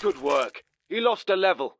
Good work. He lost a level.